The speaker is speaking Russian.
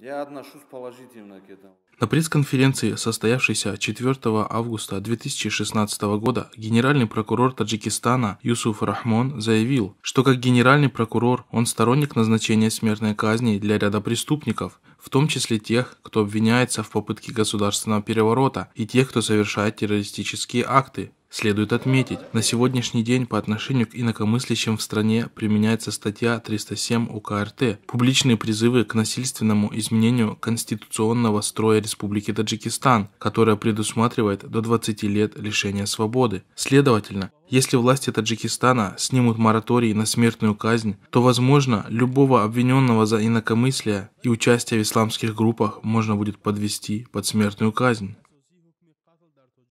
Я отношусь положительно к этому. На пресс-конференции, состоявшейся 4 августа 2016 года, генеральный прокурор Таджикистана Юсуф Рахмон заявил, что как генеральный прокурор он сторонник назначения смертной казни для ряда преступников, в том числе тех, кто обвиняется в попытке государственного переворота и тех, кто совершает террористические акты, Следует отметить, на сегодняшний день по отношению к инакомыслящим в стране применяется статья 307 УК РТ «Публичные призывы к насильственному изменению конституционного строя Республики Таджикистан», которая предусматривает до 20 лет лишения свободы. Следовательно, если власти Таджикистана снимут мораторий на смертную казнь, то, возможно, любого обвиненного за инакомыслие и участие в исламских группах можно будет подвести под смертную казнь.